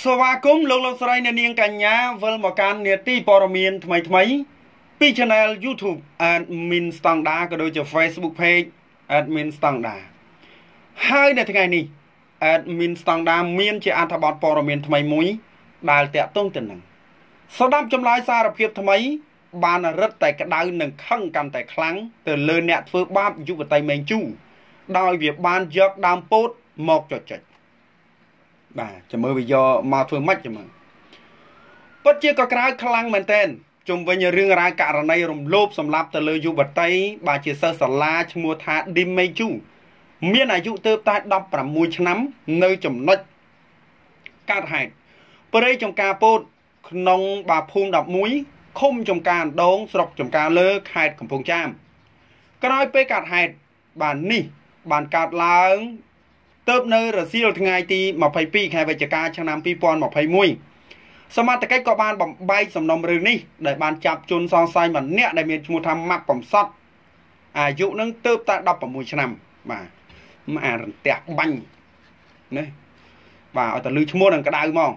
ស្វាគមន៍លោកលោកស្រីអ្នកនាងកញ្ញាវិលមកកាន់នេតិព័រមានថ្មីថ្មីពី Channel YouTube Admin Standard ក៏ដូចជា Facebook Page Admin Standard ហើយនៅថ្ងៃនេះ Admin Standard មានជាអត្ថបទព័រមានថ្មីមួយ ដែលតាក់ទងទៅនឹងសម្ដាប់ចម្លើយសារភាពថ្មី បានរឹតតែក្តៅនិងខឹងកាន់តែខ្លាំងទៅលើអ្នកធ្វើ បាបយុវតីមេងជូដោយវាបានយកដើមពោតមកចុចចុចបាទចាំមើលវាយកមកធ្វើម៉េចចាំមើលពិតជាក៏ក្រៅខ្លាំងមែនតែនជុំវិញរឿងរ៉ាវករណីរំលោភសម្លាប់ទៅលើយុវតីបាទជាសិស្សសាលាឈ្មោះថាឌីមេជូ មានអាយុទៅតែ16ឆ្នាំ នៅចំណុចកើតហេតុព្រៃចំការពោតក្នុង បាភូមិ11ឃុំចំការអណ្ដូងស្រុកចំការលើខេត្តកំពង់ចាមក្រោយពេលកើតហេតុបាទនេះបានកើតឡើងទៅនៅរសៀលថ្ងៃទី22ខែវិច្ឆិកាឆ្នាំ2021សមត្ថកិច្ចក៏បានបំបែកសំណុំរឿងនេះដែលបានចាប់ជនសង្ស័យម្នាក់ដែលមានឈ្មោះថាម៉ាក់បំសត់ អាយុនឹងទៅតែ16ឆ្នាំបាទអារន្ទះបាញ់ណាបាទឲ្យតែលឺឈ្មោះនឹងក្តៅហ្មង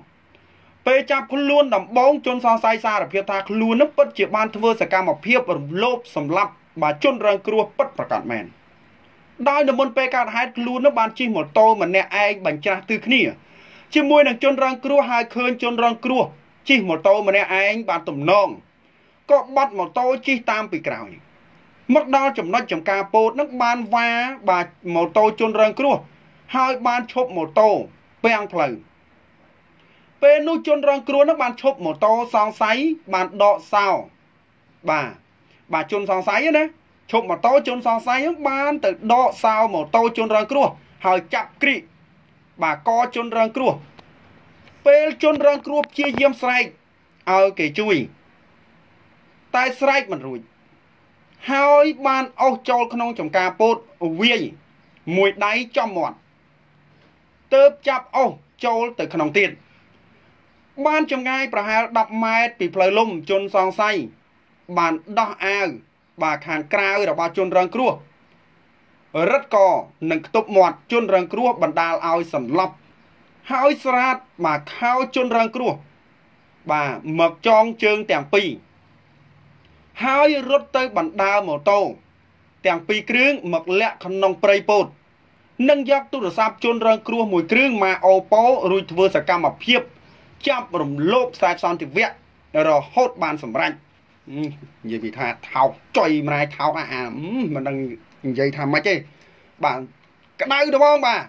ពេលចាប់ខ្លួនដំបងជនសង្ស័យសារភាពថាខ្លួននឹងពិតជាបាន ធ្វើសកម្មភាពរំលោភសម្លាប់បាទជនរងគ្រោះពិតប្រាកដមែន។ដោយនៅមុនពេលកើតហេតុខ្លួននោះបានជិះម៉ូតូម្នាក់ឯងបញ្ច្រាស់ទឺគ្នាជាមួយនឹងជនរងគ្រោះហើយឃើញជនរងគ្រោះជិះម៉ូតូម្នាក់ឯងបានទំនងក៏បាត់ម៉ូតូជិះតាមពីក្រោយមកដល់ចំណុចចំការពោតនឹងបានវ៉ាបាទម៉ូតូជនរងគ្រោះហើយបានឈប់ម៉ូតូពាំងផ្លូវពេលនោះជនរងគ្រោះនឹងបានឈប់ម៉ូតូសង្ស័យបានដកសោបាទបាទជនសង្ស័យណាឈប់ម៉ូតូជនសង្ស័យហ្នឹងបានទៅដកសោម៉ូតូជនរងគ្រោះហើយចាប់គ្រីបាទកជនរងគ្រោះពេលជនរងគ្រោះព្យាយាមស្រែកឲ្យគេជួយ តែស្រែកមិនរួចហើយបានអស់ចូលក្នុងចំការពោតវាយមួយដៃចំមាត់ទៅចាប់អស់ចូលទៅក្នុងទៀតបានចម្ងាយប្រហែល10ម៉ែត្រពីផ្លូវលំជនសង្ស័យបានដោះអាវបាទខាងក្រៅរបស់ជនរងគ្រោះរដ្ឋក៏នឹងខ្ទប់មាត់ជនរងគ្រោះបណ្ដាលឲ្យសន្លប់ ហើយស្រាតមកខោជនរងគ្រោះបាទមកចងជើងទាំងពីរហើយរត់ទៅបណ្ដាលម៉ូតូទាំងពីរគ្រឿងមកលាក់ក្នុងព្រៃពោតនិងយកទូរស័ព្ទជនរងគ្រោះមួយគ្រឿងមកអូប៉ូរួចធ្វើសកម្មភាព ចាប់រំលោភខ្សែសន្តិវៈរហូត បាន សម្រេចនិយាយថាថោកចុយម្រាយថោកអាមិនដឹងនិយាយថាម៉េចទេបាទក្តៅត្បងបាទ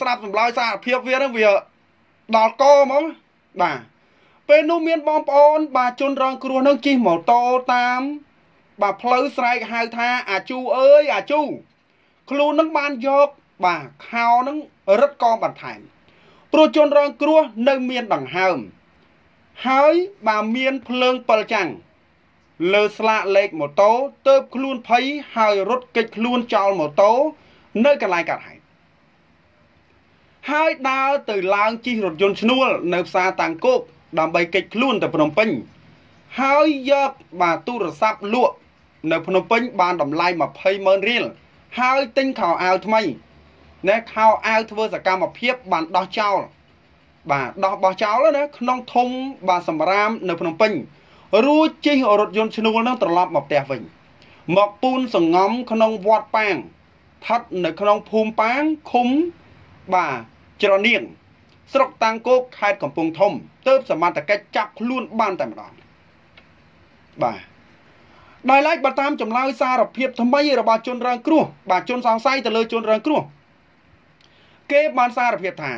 ស្ដាប់សម្លោយសារភាពវានឹងវាដល់កហ្មងបាទពេលនោះមានបងប្អូនបាទជនរងគ្រោះនឹងជិះម៉ូតូតាម បាទផ្លូវស្រែកហៅថា អាជូអើយអាជូ ខ្លួននឹងបានយកបាទខោនឹងរឹតកបន្ថែមព្រោះជនរងគ្រោះនៅមានដង្ហើមហើយបាទមានភ្លើងពិលចាំងលើស្លាកលេខម៉ូតូទៅខ្លួនភ័យហើយរត់គេចខ្លួនចោលម៉ូតូនៅកន្លែងកើតហេតុហើយដើរទៅឡើងជិះរថយន្តឈ្នួលនៅផ្សារតាំងគោកដើម្បីគេចខ្លួនទៅភ្នំពេញ ហើយយកបាទទូរស័ព្ទលក់ នៅ ភ្នំពេញ បានតម្លៃ20ម៉ឺនរៀលហើយទិញខោអាវថ្មីណែខោអាវធ្វើសកម្មភាព បានដោះចោល បាទដោះបោះចោលណាក្នុងធំបាទសម្រាម នៅ ភ្នំពេញរួចជិះរថយន្តឈ្នួលនឹងត្រឡប់មកផ្ទះវិញមកពូនសងំក្នុងវត្តប៉ាងស្ថិតនៅក្នុងភូមិប៉ាងឃុំបាច្រនាងស្រុកតាំងគោកខេត្តកំពង់ធំ ទើប សមត្ថកិច្ចចាប់ខ្លួនបានតែម្ដងបាទដោយឡែកបើតាមចម្លើយសារភាព ថ្មីរបស់ជនរងគ្រោះ បាទជនសង្ស័យទៅលើជនរងគ្រោះគេ បានសារភាពថា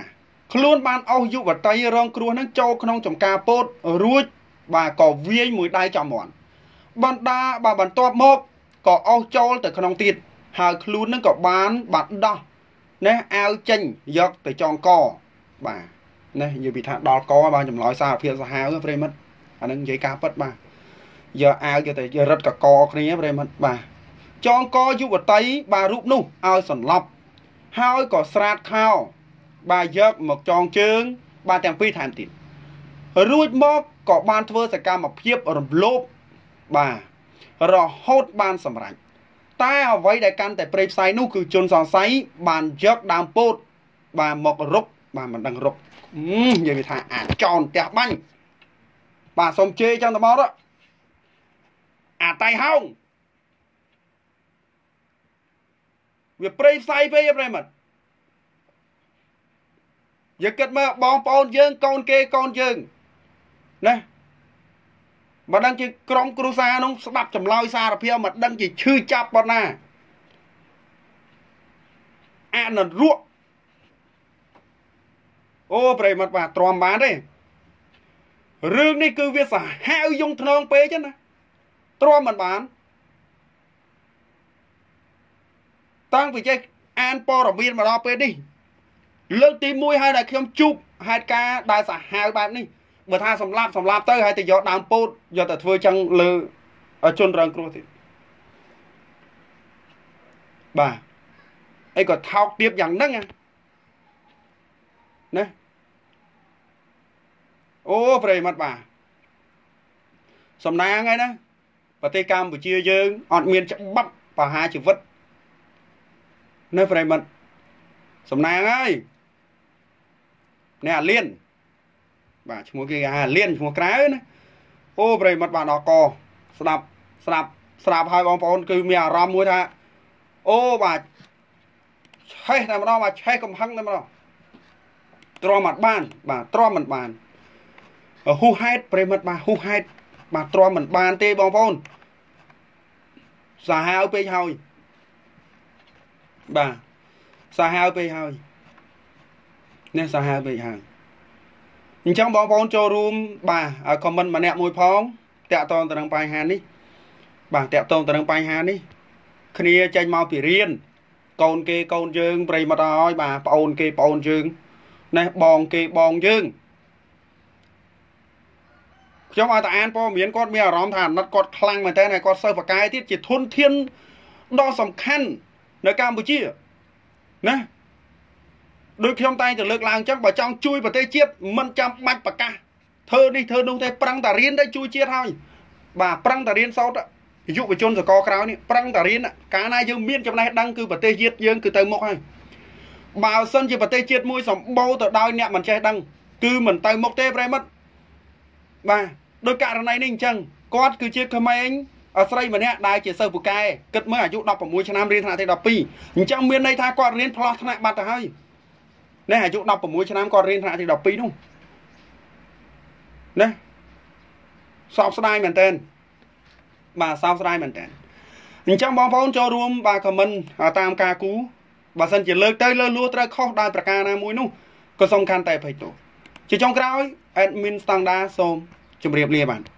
ខ្លួនបានអស់យុវតីរង គ្រោះនឹងចូលក្នុងចំការពោតរួចបាទក៏វាយមួយដៃចំមាន់បណ្ដាបាទបន្ទាប់មកក៏អស់ចូល ទៅក្នុងទៀតហើយខ្លួននឹងក៏បាន បាត់ដោះណេះអាវចេញយកទៅចងកបាទណេះនិយាយពីថាដល់កបានចម្លើយសារភាពសាហាវប្រិមិត្តអានឹងនិយាយការពិតបាទយកអាវយកទៅរត់កកគ្នាប្រិមិត្តបាទចងកយុវតី បាទរូបនោះឲ្យសន្លប់ ហើយក៏ស្រាតខោ បាទយកមកចងជើង បាទទាំងពីរថែមទៀតរួចមកក៏បានធ្វើសកម្មភាពរំលោភបាទរហូតបាន សម្រេចតែអ្វីដែលកាន់តែប្រេផ្សាយនោះគឺជនសង្ស័យបានយកដើមពោតបាទមករកបាទមិនដឹងរកនិយាយថាអាចោនផ្ទះបាញ់បាទសុំជេរចឹងតមកអាតៃហោងវាប្រេផ្សាយពេកប្រិមត្តយើងគិតមើលបងប្អូនយើងកូនគេកូនយើងណាមិនដឹងជាក្រុមគ្រូសានោះស្ដាប់ចម្លើយសារភាពមិនដឹងជាឈឺចាប់ប៉ុណ្ណាអនុរៈអូប្រិមត្តបាទទ្រាំបានទេរឿងនេះគឺវាសាហាវយងថ្នងពេកណាទ្រាំមិនបាន តាំងពីចេះអានព័ត៌មានមកដល់ពេលនេះលើកទី1ហើយដែលខ្ញុំជួបហេតុការណ៍ដែលសាហាវបែបនេះបើថាសម្លាប់សម្លាប់ទៅហើយទៅយកដើមពោតយកតែធ្វើចឹងលើជនរងគ្រោះទៀតបាទអីក៏ថោកទៀតយ៉ាងហ្នឹងណាអូប្រិមត្តបាទសំណាងហើយណាប្រទេសកម្ពុជាយើងអត់មានច្បាប់បរហាជីវិតនៅប្រិមត្តសំណាងហើយអ្នកអាលៀនបាទឈ្មោះគេគេហៅលៀនឈ្មោះក្រៅណាអូប្រិមត្តបាទអកស្ដាប់ស្ដាប់ស្ដាប់ហើយបងប្អូនគឺមានអារម្មណ៍មួយថា អូបាទឆេះតែម្ដងបាទឆេះកំហឹងតែម្ដងទ្រាំអត់បាន បាទទ្រាំមិនបានហ៊ូហេតប្រិមត្តបាទហ៊ូហេតបាទទ្រាំមិនបាន ទេបងប្អូនសាហាវពេកហើយបាទសាហាវពេកហើយនេះសាហាវពេកហើយអញ្ចឹងបងប្អូន ចូលរួមបាទខមមិនម្នាក់មួយផងតាក់តងទៅនឹងបញ្ហានេះបាទតាក់តងទៅនឹងបញ្ហានេះ គ្នាចេញមកពីរៀន កូនគេកូនយើង ប្រិមត្តឲ្យបាទប្អូនគេប្អូនយើងណេះបងគេបងយើងខ្ញុំឲ្យតាអានព័ត៌មានគាត់មានអារម្មណ៍ថាអាណិតគាត់ខ្លាំងមែនតើគាត់សិស្សបកាយទៀតជាធនធានដ៏សំខាន់នៅកម្ពុជាណាដោយខ្ញុំតែងតែលើកឡើងអញ្ចឹងបើចង់ជួយប្រទេសជាតិមិនចាំបាច់ប្រកាសធ្វើនេះធ្វើនោះទេប្រឹងតារៀនទៅជួយជាតិហើយបាទប្រឹងតារៀនសោតយុវជនសកលក្រៅនេះប្រឹងតារៀនកាលណាយើងមានចំណេះដឹងគឺប្រទេសជាតិយើងគឺទៅមុខហើយបើសិនជាប្រទេសជាតិមួយសម្បូរទៅដោយអ្នកមិនចេះដឹង គឺមិនទៅមុខទេប្រិមិត្តបាទដោយករណីនេះអញ្ចឹងគាត់គឺជាក្មេងអស្រីម្នាក់ដែលជាសិស្សពូកែគិតមើលអាយុ16ឆ្នាំរៀនថ្នាក់ទី12អញ្ចឹងមានន័យថាគាត់រៀនផ្លោះថ្នាក់បាត់ទៅហើយណាអាយុ16ឆ្នាំគាត់រៀនថ្នាក់ទី12នោះណាសោកស្ដាយមែនតើបាទសោកស្ដាយមែនតើអញ្ចឹងបងប្អូនចូលរួម បាទខមមិនតាមការគូបើសិនជាលើកទៅលើលួត្រូវខុសដោយប្រការណាមួយនោះក៏សំខាន់តែភ័យទោសជាចុងក្រោយ admin standard សូមជម្រាបលាបាទ